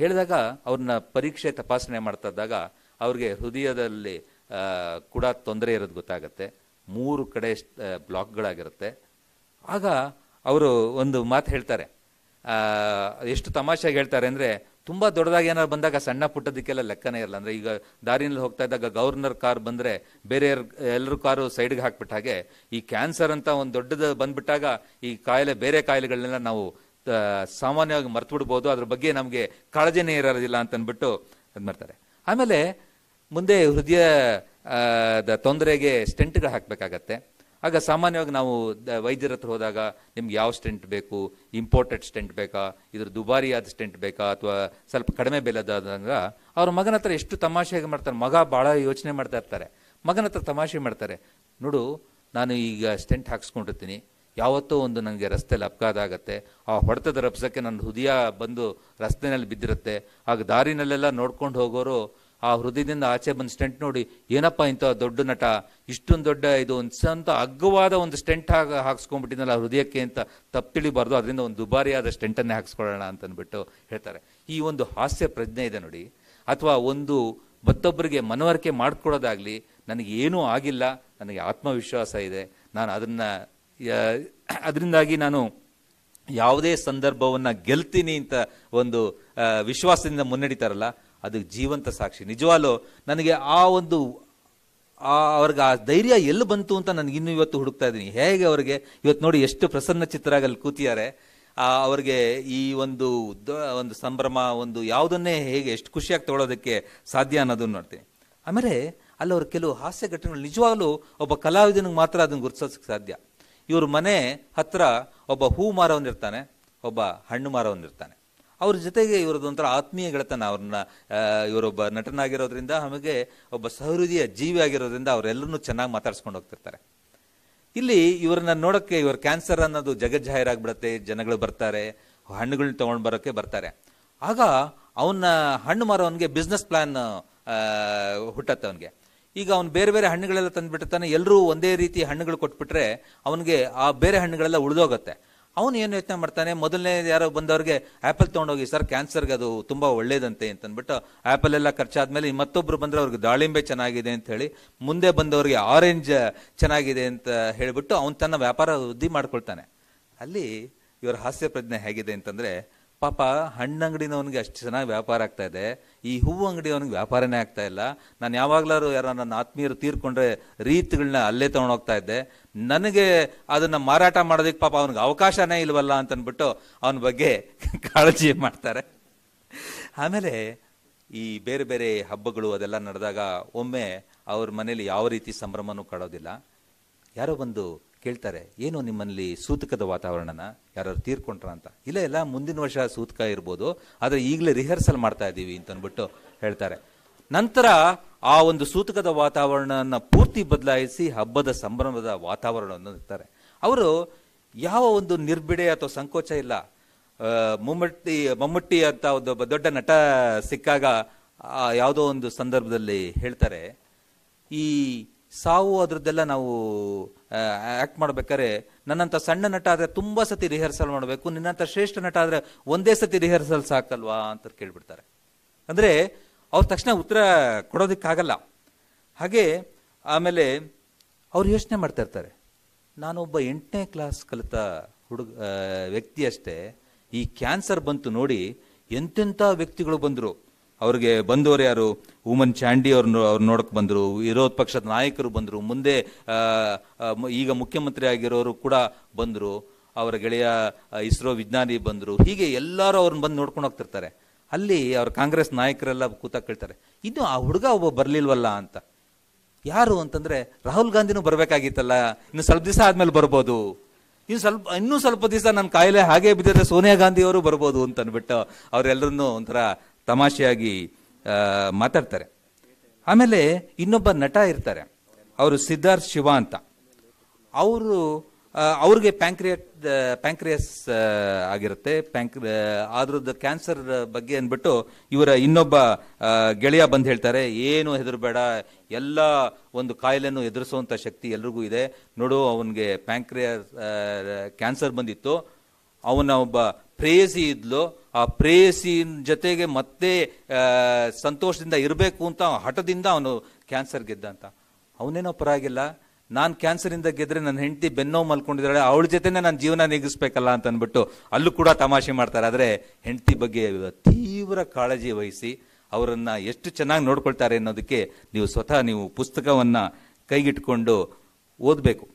[SPEAKER 1] ಹೇಳಿದಾಗ ಅವ್ರನ್ನ ಪರೀಕ್ಷೆ ತಪಾಸಣೆ ಮಾಡ್ತಾ ಇದ್ದಾಗ ಅವ್ರಿಗೆ ಹೃದಯದಲ್ಲಿ ಕೂಡ ತೊಂದರೆ ಇರೋದು ಗೊತ್ತಾಗತ್ತೆ ಮೂರು ಕಡೆ ಬ್ಲಾಕ್ಗಳಾಗಿರುತ್ತೆ ಆಗ ಅವರು ಒಂದು ಮಾತು ಹೇಳ್ತಾರೆ ಎಷ್ಟು ತಮಾಷೆಗೆ ಹೇಳ್ತಾರೆ ಅಂದರೆ ತುಂಬ ದೊಡ್ಡದಾಗಿ ಏನಾರು ಬಂದಾಗ ಸಣ್ಣ ಪುಟ್ಟದಕ್ಕೆಲ್ಲ ಲೆಕ್ಕನೇ ಇರಲ್ಲ ಅಂದರೆ ಈಗ ದಾರಿನಲ್ಲಿ ಹೋಗ್ತಾ ಇದ್ದಾಗ ಗವರ್ನರ್ ಕಾರ್ ಬಂದರೆ ಬೇರೆ ಎಲ್ಲರೂ ಕಾರು ಸೈಡ್ಗೆ ಹಾಕ್ಬಿಟ್ಟ ಹಾಗೆ ಈ ಕ್ಯಾನ್ಸರ್ ಅಂತ ಒಂದು ದೊಡ್ಡದು ಬಂದ್ಬಿಟ್ಟಾಗ ಈ ಕಾಯಿಲೆ ಬೇರೆ ಕಾಯಿಲೆಗಳನ್ನೆಲ್ಲ ನಾವು ಸಾಮಾನ್ಯವಾಗಿ ಮರ್ತು ಬಿಡ್ಬೋದು ಅದ್ರ ಬಗ್ಗೆ ನಮಗೆ ಕಾಳಜಿನೇ ಇರೋದಿಲ್ಲ ಅಂತಂದ್ಬಿಟ್ಟು ಇದು ಮಾಡ್ತಾರೆ ಆಮೇಲೆ ಮುಂದೆ ಹೃದಯ ತೊಂದರೆಗೆ ಸ್ಟೆಂಟ್ಗಳು ಹಾಕಬೇಕಾಗತ್ತೆ ಆಗ ಸಾಮಾನ್ಯವಾಗಿ ನಾವು ವೈದ್ಯರ ಹತ್ರ ಹೋದಾಗ ನಿಮ್ಗೆ ಯಾವ ಸ್ಟೆಂಟ್ ಬೇಕು ಇಂಪೋರ್ಟೆಡ್ ಸ್ಟೆಂಟ್ ಬೇಕಾ ಇದ್ರ ದುಬಾರಿಯಾದ ಸ್ಟೆಂಟ್ ಬೇಕಾ ಅಥವಾ ಸ್ವಲ್ಪ ಕಡಿಮೆ ಬೆಲೆದಾದಾಗ ಅವ್ರ ಮಗನ ಹತ್ರ ಎಷ್ಟು ತಮಾಷೆಯಾಗಿ ಮಾಡ್ತಾರೆ ಮಗ ಭಾಳ ಯೋಚನೆ ಮಾಡ್ತಾ ಇರ್ತಾರೆ ಮಗನ ಹತ್ರ ತಮಾಷೆ ಮಾಡ್ತಾರೆ ನೋಡು ನಾನು ಈಗ ಸ್ಟೆಂಟ್ ಹಾಕ್ಸ್ಕೊಂಡಿರ್ತೀನಿ ಯಾವತ್ತೋ ಒಂದು ನನಗೆ ರಸ್ತೆಯಲ್ಲಿ ಅಪಘಾತ ಆಗುತ್ತೆ ಆ ಹೊಡೆತದ ರಭಸಕ್ಕೆ ನನ್ನ ಹೃದಯ ಬಂದು ರಸ್ತೆಯಲ್ಲಿ ಬಿದ್ದಿರುತ್ತೆ ಆಗ ದಾರಿನಲ್ಲೆಲ್ಲ ನೋಡ್ಕೊಂಡು ಹೋಗೋರು ಆ ಹೃದಯದಿಂದ ಆಚೆ ಬಂದ ಸ್ಟೆಂಟ್ ನೋಡಿ ಏನಪ್ಪ ಇಂಥ ದೊಡ್ಡ ನಟ ಇಷ್ಟೊಂದು ದೊಡ್ಡ ಇದು ಒಂದು ಅಗ್ಗವಾದ ಒಂದು ಸ್ಟೆಂಟ್ ಹಾಗೆ ಆ ಹೃದಯಕ್ಕೆ ಅಂತ ತಪ್ಪಿಳಿಬಾರ್ದು ಅದರಿಂದ ಒಂದು ದುಬಾರಿಯಾದ ಸ್ಟೆಂಟನ್ನೇ ಹಾಕ್ಸ್ಕೊಳ್ಳೋಣ ಅಂತಂದ್ಬಿಟ್ಟು ಹೇಳ್ತಾರೆ ಈ ಒಂದು ಹಾಸ್ಯ ಪ್ರಜ್ಞೆ ಇದೆ ನೋಡಿ ಅಥವಾ ಒಂದು ಮತ್ತೊಬ್ಬರಿಗೆ ಮನವರಿಕೆ ಮಾಡಿಕೊಡೋದಾಗಲಿ ನನಗೆ ಏನೂ ಆಗಿಲ್ಲ ನನಗೆ ಆತ್ಮವಿಶ್ವಾಸ ಇದೆ ನಾನು ಅದನ್ನು ಅದರಿಂದಾಗಿ ನಾನು ಯಾವುದೇ ಸಂದರ್ಭವನ್ನು ಗೆಲ್ತೀನಿ ಅಂತ ಒಂದು ವಿಶ್ವಾಸದಿಂದ ಮುನ್ನಡೀತಾರಲ್ಲ ಅದಕ್ಕೆ ಜೀವಂತ ಸಾಕ್ಷಿ ನಿಜವಾಗ್ಲೂ ನನಗೆ ಆ ಒಂದು ಆ ಅವ್ರಿಗೆ ಆ ಧೈರ್ಯ ಎಲ್ಲಿ ಬಂತು ಅಂತ ನನಗೆ ಇನ್ನೂ ಇವತ್ತು ಹುಡುಕ್ತಾ ಇದ್ದೀನಿ ಹೇಗೆ ಅವರಿಗೆ ಇವತ್ತು ನೋಡಿ ಎಷ್ಟು ಪ್ರಸನ್ನ ಚಿತ್ರ ಆಗಲ್ಲಿ ಕೂತಿದ್ದಾರೆ ಅವರಿಗೆ ಈ ಒಂದು ಒಂದು ಸಂಭ್ರಮ ಒಂದು ಯಾವುದನ್ನೇ ಹೇಗೆ ಎಷ್ಟು ಖುಷಿಯಾಗಿ ತಗೊಳ್ಳೋದಕ್ಕೆ ಸಾಧ್ಯ ಅನ್ನೋದನ್ನು ನೋಡ್ತೀನಿ ಆಮೇಲೆ ಅಲ್ಲಿ ಅವ್ರ ಕೆಲವು ಹಾಸ್ಯ ಘಟನೆಗಳು ನಿಜವಾಗ್ಲೂ ಒಬ್ಬ ಕಲಾವಿದನಿಗೆ ಮಾತ್ರ ಅದನ್ನು ಗುರುತಿಸೋಕೆ ಸಾಧ್ಯ ಇವ್ರ ಮನೆ ಹತ್ರ ಒಬ್ಬ ಹೂ ಮಾರವನಿರ್ತಾನೆ ಒಬ್ಬ ಹಣ್ಣು ಮಾರವನಿರ್ತಾನೆ ಅವ್ರ ಜೊತೆಗೆ ಇವರದೊಂಥರ ಆತ್ಮೀಯ ಗೆಳೆತನ ಅವ್ರನ್ನ ಇವರೊಬ್ಬ ನಟನಾಗಿರೋದ್ರಿಂದ ಆಮೇಲೆ ಒಬ್ಬ ಸಹೃದಯ ಜೀವಿ ಆಗಿರೋದ್ರಿಂದ ಅವರೆಲ್ಲರನ್ನೂ ಚೆನ್ನಾಗಿ ಮಾತಾಡ್ಸ್ಕೊಂಡು ಹೋಗ್ತಿರ್ತಾರೆ ಇಲ್ಲಿ ಇವರನ್ನ ನೋಡೋಕ್ಕೆ ಇವ್ರ ಕ್ಯಾನ್ಸರ್ ಅನ್ನೋದು ಜಗಜ್ಜಾಹಿರಾಗ್ಬಿಡತ್ತೆ ಜನಗಳು ಬರ್ತಾರೆ ಹಣ್ಣುಗಳನ್ನ ತೊಗೊಂಡು ಬರೋಕ್ಕೆ ಬರ್ತಾರೆ ಆಗ ಅವನ್ನ ಹಣ್ಣು ಮಾರೋವನಿಗೆ ಬಿಸ್ನೆಸ್ ಪ್ಲಾನ್ ಹುಟ್ಟತ್ತೆ ಅವನಿಗೆ ಈಗ ಅವ್ನು ಬೇರೆ ಬೇರೆ ಹಣ್ಣುಗಳೆಲ್ಲ ತಂದುಬಿಟ್ಟಿರ್ತಾನೆ ಎಲ್ಲರೂ ಒಂದೇ ರೀತಿ ಹಣ್ಣುಗಳು ಕೊಟ್ಬಿಟ್ರೆ ಅವನಿಗೆ ಆ ಬೇರೆ ಹಣ್ಣುಗಳೆಲ್ಲ ಉಳಿದೋಗತ್ತೆ ಅವನು ಏನು ಯೋಚನೆ ಮಾಡ್ತಾನೆ ಮೊದಲನೇ ಯಾರೋ ಬಂದವ್ರಿಗೆ ಆ್ಯಪಲ್ ತೊಗೊಂಡೋಗಿ ಸರ್ ಕ್ಯಾನ್ಸರ್ಗೆ ಅದು ತುಂಬ ಒಳ್ಳೇದಂತೆ ಅಂತಂದ್ಬಿಟ್ಟು ಆ್ಯಪಲ್ ಎಲ್ಲ ಮೇಲೆ ಮತ್ತೊಬ್ಬರು ಬಂದರೆ ಅವ್ರಿಗೆ ದಾಳಿಂಬೆ ಚೆನ್ನಾಗಿದೆ ಅಂತ ಹೇಳಿ ಮುಂದೆ ಬಂದವ್ರಿಗೆ ಆರೆಂಜ್ ಚೆನ್ನಾಗಿದೆ ಅಂತ ಹೇಳಿಬಿಟ್ಟು ಅವನು ತನ್ನ ವ್ಯಾಪಾರ ವೃದ್ಧಿ ಮಾಡ್ಕೊಳ್ತಾನೆ ಅಲ್ಲಿ ಇವರ ಹಾಸ್ಯ ಪ್ರಜ್ಞೆ ಹೇಗಿದೆ ಅಂತಂದರೆ ಪಾಪ ಹಣ್ಣು ಅಂಗಡಿನವನಿಗೆ ಅಷ್ಟು ಚೆನ್ನಾಗಿ ವ್ಯಾಪಾರ ಆಗ್ತಾ ಇದೆ ಈ ಹೂವು ಅಂಗಡಿ ಅವನಿಗೆ ವ್ಯಾಪಾರನೇ ಆಗ್ತಾ ಇಲ್ಲ ನಾನು ಯಾವಾಗಲಾದ್ರೂ ಯಾರೋ ನನ್ನ ಆತ್ಮೀಯರು ತೀರ್ಕೊಂಡ್ರೆ ರೀತಿಗಳನ್ನ ಅಲ್ಲೇ ಹೋಗ್ತಾ ಇದ್ದೆ ನನಗೆ ಅದನ್ನು ಮಾರಾಟ ಮಾಡೋದಕ್ಕೆ ಪಾಪ ಅವನಿಗೆ ಅವಕಾಶನೇ ಇಲ್ವಲ್ಲ ಅಂತಂದ್ಬಿಟ್ಟು ಅವನ ಬಗ್ಗೆ ಕಾಳಜಿ ಮಾಡ್ತಾರೆ ಆಮೇಲೆ ಈ ಬೇರೆ ಬೇರೆ ಹಬ್ಬಗಳು ಅದೆಲ್ಲ ನಡೆದಾಗ ಒಮ್ಮೆ ಅವ್ರ ಮನೇಲಿ ಯಾವ ರೀತಿ ಸಂಭ್ರಮನೂ ಕಾಡೋದಿಲ್ಲ ಯಾರೋ ಬಂದು ಕೇಳ್ತಾರೆ ಏನು ನಿಮ್ಮಲ್ಲಿ ಸೂತಕದ ವಾತಾವರಣನ ಯಾರು ತೀರ್ಕೊಂಡ್ರ ಅಂತ ಇಲ್ಲ ಇಲ್ಲ ಮುಂದಿನ ವರ್ಷ ಸೂತಕ ಇರ್ಬೋದು ಆದರೆ ಈಗಲೇ ರಿಹರ್ಸಲ್ ಮಾಡ್ತಾ ಇದ್ದೀವಿ ಅಂತ ಅಂದ್ಬಿಟ್ಟು ಹೇಳ್ತಾರೆ ನಂತರ ಆ ಒಂದು ಸೂತಕದ ವಾತಾವರಣನ ಪೂರ್ತಿ ಬದಲಾಯಿಸಿ ಹಬ್ಬದ ಸಂಭ್ರಮದ ವಾತಾವರಣವನ್ನು ಇರ್ತಾರೆ ಅವರು ಯಾವ ಒಂದು ನಿರ್ಬಿಡೆ ಅಥವಾ ಸಂಕೋಚ ಇಲ್ಲ ಮಮ್ಮಟ್ಟಿ ಅಂತ ಒಂದು ದೊಡ್ಡ ನಟ ಸಿಕ್ಕಾಗ ಯಾವುದೋ ಒಂದು ಸಂದರ್ಭದಲ್ಲಿ ಹೇಳ್ತಾರೆ ಈ ಸಾವು ಅದರದ್ದೆಲ್ಲ ನಾವು ಆ್ಯಕ್ಟ್ ಮಾಡ್ಬೇಕಾದ್ರೆ ನನ್ನಂಥ ಸಣ್ಣ ನಟ ಆದರೆ ತುಂಬ ಸತಿ ರಿಹರ್ಸಲ್ ಮಾಡಬೇಕು ನಿನ್ನಂಥ ಶ್ರೇಷ್ಠ ನಟ ಆದರೆ ಒಂದೇ ಸತಿ ರಿಹರ್ಸಲ್ ಸಾಕಲ್ವಾ ಅಂತ ಕೇಳಿಬಿಡ್ತಾರೆ ಅಂದರೆ ಅವ್ರ ತಕ್ಷಣ ಉತ್ತರ ಕೊಡೋದಕ್ಕಾಗಲ್ಲ ಹಾಗೆ ಆಮೇಲೆ ಅವ್ರು ಯೋಚನೆ ಮಾಡ್ತಾ ಇರ್ತಾರೆ ನಾನೊಬ್ಬ ಎಂಟನೇ ಕ್ಲಾಸ್ ಕಲಿತ ಹುಡುಗ ವ್ಯಕ್ತಿಯಷ್ಟೇ ಈ ಕ್ಯಾನ್ಸರ್ ಬಂತು ನೋಡಿ ಎಂತೆಂಥ ವ್ಯಕ್ತಿಗಳು ಬಂದರು ಅವ್ರಿಗೆ ಬಂದವರು ಯಾರು ಉಮನ್ ಚಾಂಡಿ ಅವ್ರನ್ನ ಅವ್ರು ನೋಡಕ್ ಬಂದರು ವಿರೋಧ ಪಕ್ಷದ ನಾಯಕರು ಬಂದರು ಮುಂದೆ ಈಗ ಮುಖ್ಯಮಂತ್ರಿ ಆಗಿರೋರು ಕೂಡ ಬಂದರು ಅವರ ಗೆಳೆಯ ಇಸ್ರೋ ವಿಜ್ಞಾನಿ ಬಂದರು ಹೀಗೆ ಎಲ್ಲರೂ ಅವ್ರನ್ನ ಬಂದು ನೋಡ್ಕೊಂಡು ಹೋಗ್ತಿರ್ತಾರೆ ಅಲ್ಲಿ ಅವ್ರ ಕಾಂಗ್ರೆಸ್ ನಾಯಕರೆಲ್ಲ ಕೇಳ್ತಾರೆ ಇನ್ನು ಆ ಹುಡುಗ ಒಬ್ಬ ಬರಲಿಲ್ವಲ್ಲ ಅಂತ ಯಾರು ಅಂತಂದರೆ ರಾಹುಲ್ ಗಾಂಧಿನೂ ಬರಬೇಕಾಗಿತ್ತಲ್ಲ ಇನ್ನು ಸ್ವಲ್ಪ ದಿವಸ ಆದಮೇಲೆ ಬರ್ಬೋದು ಇನ್ನು ಸ್ವಲ್ಪ ಇನ್ನೂ ಸ್ವಲ್ಪ ದಿವಸ ನನ್ನ ಕಾಯಿಲೆ ಹಾಗೆ ಬಿದ್ದಿದ್ರೆ ಸೋನಿಯಾ ಗಾಂಧಿ ಅವರು ಬರ್ಬೋದು ಅಂತ ಅಂದ್ಬಿಟ್ಟು ಅವರೆಲ್ಲರನ್ನೂ ಒಂಥರ ತಮಾಷೆಯಾಗಿ ಮಾತಾಡ್ತಾರೆ ಆಮೇಲೆ ಇನ್ನೊಬ್ಬ ನಟ ಇರ್ತಾರೆ ಅವರು ಸಿದ್ಧಾರ್ಥ್ ಶಿವ ಅಂತ ಅವರು ಅವ್ರಿಗೆ ಪ್ಯಾಂಕ್ರಿಯಟ್ ಪ್ಯಾಂಕ್ರಿಯಸ್ ಆಗಿರುತ್ತೆ ಪ್ಯಾಂಕ್ರಿ ಅದ್ರದ್ದು ಕ್ಯಾನ್ಸರ್ ಬಗ್ಗೆ ಅಂದ್ಬಿಟ್ಟು ಇವರ ಇನ್ನೊಬ್ಬ ಗೆಳೆಯ ಬಂದು ಹೇಳ್ತಾರೆ ಏನು ಹೆದರಬೇಡ ಎಲ್ಲ ಒಂದು ಕಾಯಿಲೆಯನ್ನು ಎದುರಿಸುವಂಥ ಶಕ್ತಿ ಎಲ್ರಿಗೂ ಇದೆ ನೋಡು ಅವನಿಗೆ ಪ್ಯಾಂಕ್ರಿಯಸ್ ಕ್ಯಾನ್ಸರ್ ಬಂದಿತ್ತು ಅವನ ಒಬ್ಬ ಪ್ರೇಯಸಿ ಇದ್ಲು ಆ ಪ್ರೇಯಸಿನ ಜೊತೆಗೆ ಮತ್ತೆ ಸಂತೋಷದಿಂದ ಇರಬೇಕು ಅಂತ ಹಠದಿಂದ ಅವನು ಕ್ಯಾನ್ಸರ್ ಗೆದ್ದ ಅಂತ ಅವನೇನೋ ಪರವಾಗಿಲ್ಲ ನಾನು ಕ್ಯಾನ್ಸರಿಂದ ಗೆದ್ರೆ ನನ್ನ ಹೆಂಡತಿ ಬೆನ್ನೋ ಮಲ್ಕೊಂಡಿದ್ದಾಳೆ ಅವಳ ಜೊತೆನೇ ನಾನು ಜೀವನ ನೀಗಿಸ್ಬೇಕಲ್ಲ ಅಂತ ಅಂದ್ಬಿಟ್ಟು ಅಲ್ಲೂ ಕೂಡ ತಮಾಷೆ ಮಾಡ್ತಾರೆ ಆದರೆ ಹೆಂಡತಿ ಬಗ್ಗೆ ತೀವ್ರ ಕಾಳಜಿ ವಹಿಸಿ ಅವರನ್ನು ಎಷ್ಟು ಚೆನ್ನಾಗಿ ನೋಡ್ಕೊಳ್ತಾರೆ ಅನ್ನೋದಕ್ಕೆ ನೀವು ಸ್ವತಃ ನೀವು ಪುಸ್ತಕವನ್ನು ಕೈಗಿಟ್ಕೊಂಡು ಓದಬೇಕು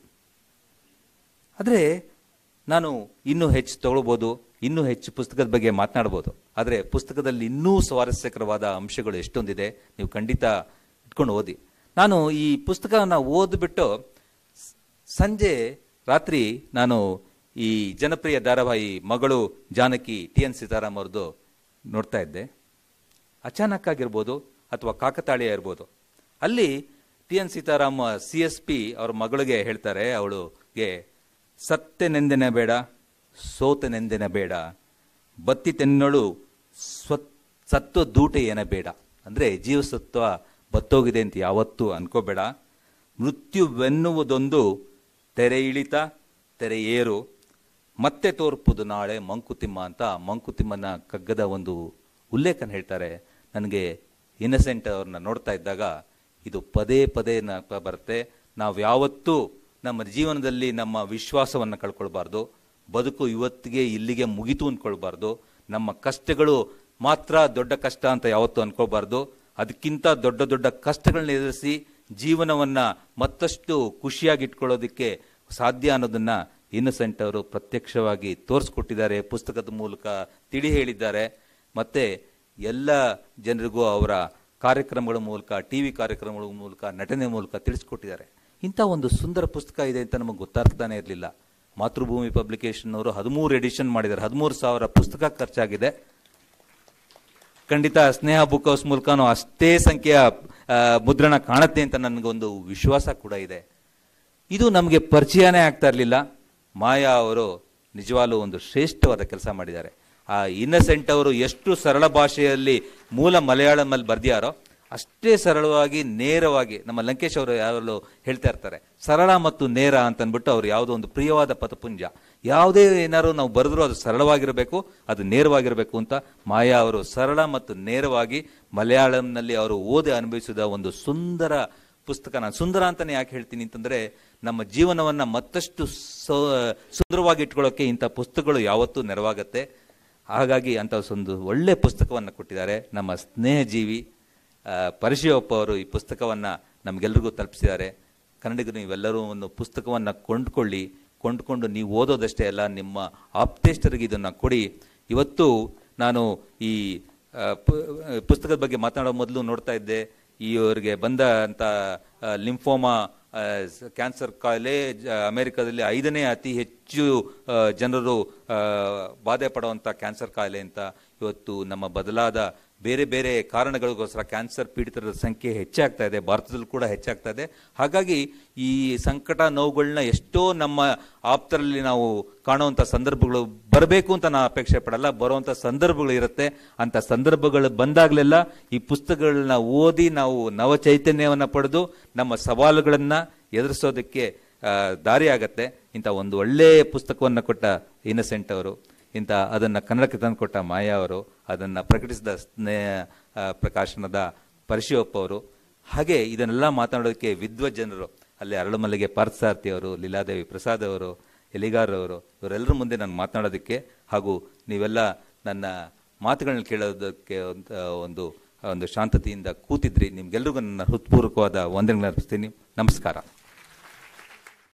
[SPEAKER 1] ಆದರೆ ನಾನು ಇನ್ನೂ ಹೆಚ್ಚು ತಗೊಳ್ಬೋದು ಇನ್ನೂ ಹೆಚ್ಚು ಪುಸ್ತಕದ ಬಗ್ಗೆ ಮಾತನಾಡ್ಬೋದು ಆದರೆ ಪುಸ್ತಕದಲ್ಲಿ ಇನ್ನೂ ಸ್ವಾರಸ್ಯಕರವಾದ ಅಂಶಗಳು ಎಷ್ಟೊಂದಿದೆ ನೀವು ಖಂಡಿತ ಇಟ್ಕೊಂಡು ಓದಿ ನಾನು ಈ ಪುಸ್ತಕವನ್ನು ಓದಿಬಿಟ್ಟು ಸಂಜೆ ರಾತ್ರಿ ನಾನು ಈ ಜನಪ್ರಿಯ ಧಾರಾವಾಹಿ ಮಗಳು ಜಾನಕಿ ಟಿ ಎನ್ ಸೀತಾರಾಮ್ ಅವ್ರದ್ದು ನೋಡ್ತಾ ಇದ್ದೆ ಆಗಿರ್ಬೋದು ಅಥವಾ ಕಾಕತಾಳೀಯ ಇರ್ಬೋದು ಅಲ್ಲಿ T N Sitaram C S P ಅವ್ರ ಮಗಳಿಗೆ ಹೇಳ್ತಾರೆ ಅವಳಿಗೆ ನೆಂದಿನ ಬೇಡ ಸೋತನೆಂದೆನ ಬೇಡ ಬತ್ತಿ ತೆನ್ನಳು ಸ್ವ ಸತ್ವ ದೂಟ ಏನ ಬೇಡ ಅಂದರೆ ಜೀವಸತ್ವ ಬತ್ತೋಗಿದೆ ಅಂತ ಯಾವತ್ತೂ ಅನ್ಕೋಬೇಡ ಮೃತ್ಯುವೆನ್ನುವುದೊಂದು ತೆರೆ ಇಳಿತ ತೆರೆ ಏರು ಮತ್ತೆ ತೋರ್ಪುದು ನಾಳೆ ಮಂಕುತಿಮ್ಮ ಅಂತ ಮಂಕುತಿಮ್ಮನ ಕಗ್ಗದ ಒಂದು ಉಲ್ಲೇಖನ ಹೇಳ್ತಾರೆ ನನಗೆ ಇನ್ನಸೆಂಟ್ ಅವ್ರನ್ನ ನೋಡ್ತಾ ಇದ್ದಾಗ ಇದು ಪದೇ ಪದೇ ಬರುತ್ತೆ ನಾವು ಯಾವತ್ತೂ ನಮ್ಮ ಜೀವನದಲ್ಲಿ ನಮ್ಮ ವಿಶ್ವಾಸವನ್ನು ಕಳ್ಕೊಳ್ಬಾರ್ದು ಬದುಕು ಇವತ್ತಿಗೆ ಇಲ್ಲಿಗೆ ಮುಗಿತು ಅಂದ್ಕೊಳ್ಬಾರ್ದು ನಮ್ಮ ಕಷ್ಟಗಳು ಮಾತ್ರ ದೊಡ್ಡ ಕಷ್ಟ ಅಂತ ಯಾವತ್ತೂ ಅನ್ಕೋಬಾರ್ದು ಅದಕ್ಕಿಂತ ದೊಡ್ಡ ದೊಡ್ಡ ಕಷ್ಟಗಳನ್ನ ಎದುರಿಸಿ ಜೀವನವನ್ನ ಮತ್ತಷ್ಟು ಖುಷಿಯಾಗಿಟ್ಕೊಳ್ಳೋದಕ್ಕೆ ಸಾಧ್ಯ ಅನ್ನೋದನ್ನ ಇನ್ನಸೆಂಟ್ ಅವರು ಪ್ರತ್ಯಕ್ಷವಾಗಿ ತೋರಿಸ್ಕೊಟ್ಟಿದ್ದಾರೆ ಪುಸ್ತಕದ ಮೂಲಕ ತಿಳಿ ಹೇಳಿದ್ದಾರೆ ಮತ್ತೆ ಎಲ್ಲ ಜನರಿಗೂ ಅವರ ಕಾರ್ಯಕ್ರಮಗಳ ಮೂಲಕ ಟಿ ವಿ ಕಾರ್ಯಕ್ರಮಗಳ ಮೂಲಕ ನಟನೆ ಮೂಲಕ ತಿಳಿಸ್ಕೊಟ್ಟಿದ್ದಾರೆ ಇಂಥ ಒಂದು ಸುಂದರ ಪುಸ್ತಕ ಇದೆ ಅಂತ ನಮಗೆ ಗೊತ್ತಾಗ್ತಾನೆ ಇರಲಿಲ್ಲ ಮಾತೃಭೂಮಿ ಪಬ್ಲಿಕೇಶನ್ ಅವರು ಹದಿಮೂರು ಎಡಿಷನ್ ಮಾಡಿದ್ದಾರೆ ಹದಿಮೂರು ಸಾವಿರ ಪುಸ್ತಕ ಖರ್ಚಾಗಿದೆ ಖಂಡಿತ ಸ್ನೇಹ ಬುಕ್ ಹೌಸ್ ಮೂಲಕನೂ ಅಷ್ಟೇ ಸಂಖ್ಯೆಯ ಮುದ್ರಣ ಕಾಣುತ್ತೆ ಅಂತ ನನಗೊಂದು ವಿಶ್ವಾಸ ಕೂಡ ಇದೆ ಇದು ನಮಗೆ ಪರಿಚಯನೇ ಆಗ್ತಾ ಇರಲಿಲ್ಲ ಮಾಯಾ ಅವರು ನಿಜವಾಗಲೂ ಒಂದು ಶ್ರೇಷ್ಠವಾದ ಕೆಲಸ ಮಾಡಿದ್ದಾರೆ ಆ ಇನ್ನಸೆಂಟ್ ಅವರು ಎಷ್ಟು ಸರಳ ಭಾಷೆಯಲ್ಲಿ ಮೂಲ ಮಲಯಾಳಮಲ್ಲಿ ಬರ್ದಿಯಾರೋ ಅಷ್ಟೇ ಸರಳವಾಗಿ ನೇರವಾಗಿ ನಮ್ಮ ಲಂಕೇಶ್ ಅವರು ಯಾರಲ್ಲೂ ಹೇಳ್ತಾ ಇರ್ತಾರೆ ಸರಳ ಮತ್ತು ನೇರ ಅಂತಂದ್ಬಿಟ್ಟು ಅವರು ಯಾವುದೋ ಒಂದು ಪ್ರಿಯವಾದ ಪದಪುಂಜ ಯಾವುದೇ ಏನಾದ್ರು ನಾವು ಬರೆದರೂ ಅದು ಸರಳವಾಗಿರಬೇಕು ಅದು ನೇರವಾಗಿರಬೇಕು ಅಂತ ಮಾಯಾ ಅವರು ಸರಳ ಮತ್ತು ನೇರವಾಗಿ ಮಲಯಾಳಂನಲ್ಲಿ ಅವರು ಓದಿ ಅನುಭವಿಸಿದ ಒಂದು ಸುಂದರ ಪುಸ್ತಕ ನಾನು ಸುಂದರ ಅಂತಲೇ ಯಾಕೆ ಹೇಳ್ತೀನಿ ಅಂತಂದರೆ ನಮ್ಮ ಜೀವನವನ್ನು ಮತ್ತಷ್ಟು ಸುಂದರವಾಗಿ ಇಟ್ಕೊಳ್ಳೋಕ್ಕೆ ಇಂಥ ಪುಸ್ತಕಗಳು ಯಾವತ್ತೂ ನೆರವಾಗತ್ತೆ ಹಾಗಾಗಿ ಅಂಥ ಒಂದು ಒಳ್ಳೆಯ ಪುಸ್ತಕವನ್ನು ಕೊಟ್ಟಿದ್ದಾರೆ ನಮ್ಮ ಸ್ನೇಹಜೀವಿ ಪರಿಶಿವಪ್ಪ ಅವರು ಈ ಪುಸ್ತಕವನ್ನು ನಮಗೆಲ್ಲರಿಗೂ ತಲುಪಿಸಿದ್ದಾರೆ ಕನ್ನಡಿಗರು ನೀವೆಲ್ಲರೂ ಒಂದು ಪುಸ್ತಕವನ್ನು ಕೊಂಡ್ಕೊಳ್ಳಿ ಕೊಂಡ್ಕೊಂಡು ನೀವು ಓದೋದಷ್ಟೇ ಅಲ್ಲ ನಿಮ್ಮ ಆಪ್ತೇಷ್ಟರಿಗೆ ಇದನ್ನು ಕೊಡಿ ಇವತ್ತು ನಾನು ಈ ಪುಸ್ತಕದ ಬಗ್ಗೆ ಮಾತನಾಡೋ ಮೊದಲು ನೋಡ್ತಾ ಇದ್ದೆ ಈವರಿಗೆ ಬಂದ ಲಿಂಫೋಮಾ ಕ್ಯಾನ್ಸರ್ ಕಾಯಿಲೆ ಅಮೆರಿಕದಲ್ಲಿ ಐದನೇ ಅತಿ ಹೆಚ್ಚು ಜನರು ಬಾಧೆ ಪಡುವಂಥ ಕ್ಯಾನ್ಸರ್ ಕಾಯಿಲೆ ಅಂತ ಇವತ್ತು ನಮ್ಮ ಬದಲಾದ ಬೇರೆ ಬೇರೆ ಕಾರಣಗಳಿಗೋಸ್ಕರ ಕ್ಯಾನ್ಸರ್ ಪೀಡಿತರ ಸಂಖ್ಯೆ ಹೆಚ್ಚಾಗ್ತಾ ಇದೆ ಭಾರತದಲ್ಲೂ ಕೂಡ ಹೆಚ್ಚಾಗ್ತಾ ಇದೆ ಹಾಗಾಗಿ ಈ ಸಂಕಟ ನೋವುಗಳನ್ನ ಎಷ್ಟೋ ನಮ್ಮ ಆಪ್ತರಲ್ಲಿ ನಾವು ಕಾಣುವಂಥ ಸಂದರ್ಭಗಳು ಬರಬೇಕು ಅಂತ ನಾನು ಅಪೇಕ್ಷೆ ಪಡಲ್ಲ ಬರುವಂಥ ಸಂದರ್ಭಗಳು ಇರುತ್ತೆ ಅಂಥ ಸಂದರ್ಭಗಳು ಬಂದಾಗಲೆಲ್ಲ ಈ ಪುಸ್ತಕಗಳನ್ನ ಓದಿ ನಾವು ನವ ಚೈತನ್ಯವನ್ನು ಪಡೆದು ನಮ್ಮ ಸವಾಲುಗಳನ್ನು ಎದುರಿಸೋದಕ್ಕೆ ದಾರಿ ಇಂಥ ಒಂದು ಒಳ್ಳೆಯ ಪುಸ್ತಕವನ್ನು ಕೊಟ್ಟ ಇನ್ನಸೆಂಟ್ ಅವರು ಇಂಥ ಅದನ್ನು ಕನ್ನಡಕ್ಕೆ ತಂದುಕೊಟ್ಟ ಮಾಯಾ ಅವರು ಅದನ್ನು ಪ್ರಕಟಿಸಿದ ಸ್ನೇಹ ಪ್ರಕಾಶನದ ಪರಶಿವಪ್ಪ ಅವರು ಹಾಗೆ ಇದನ್ನೆಲ್ಲ ಮಾತನಾಡೋದಕ್ಕೆ ವಿದ್ವಜ್ಜನರು ಜನರು ಅಲ್ಲಿ ಅರಳಮಲ್ಲಿಗೆ ಪಾರ್ಥಸಾರ್ಥಿ ಅವರು ಲೀಲಾದೇವಿ ಪ್ರಸಾದ್ ಅವರು ಅವರು ಇವರೆಲ್ಲರ ಮುಂದೆ ನಾನು ಮಾತನಾಡೋದಕ್ಕೆ ಹಾಗೂ ನೀವೆಲ್ಲ ನನ್ನ ಮಾತುಗಳನ್ನ ಕೇಳೋದಕ್ಕೆ ಅಂತ ಒಂದು ಒಂದು ಶಾಂತತೆಯಿಂದ ಕೂತಿದ್ರಿ ನಿಮ್ಗೆಲ್ರಿಗೂ ನನ್ನ ಹೃತ್ಪೂರ್ವಕವಾದ ವಂದನೆಗಳನ್ನು ಅರ್ಪಿಸ್ತೀನಿ ನಮಸ್ಕಾರ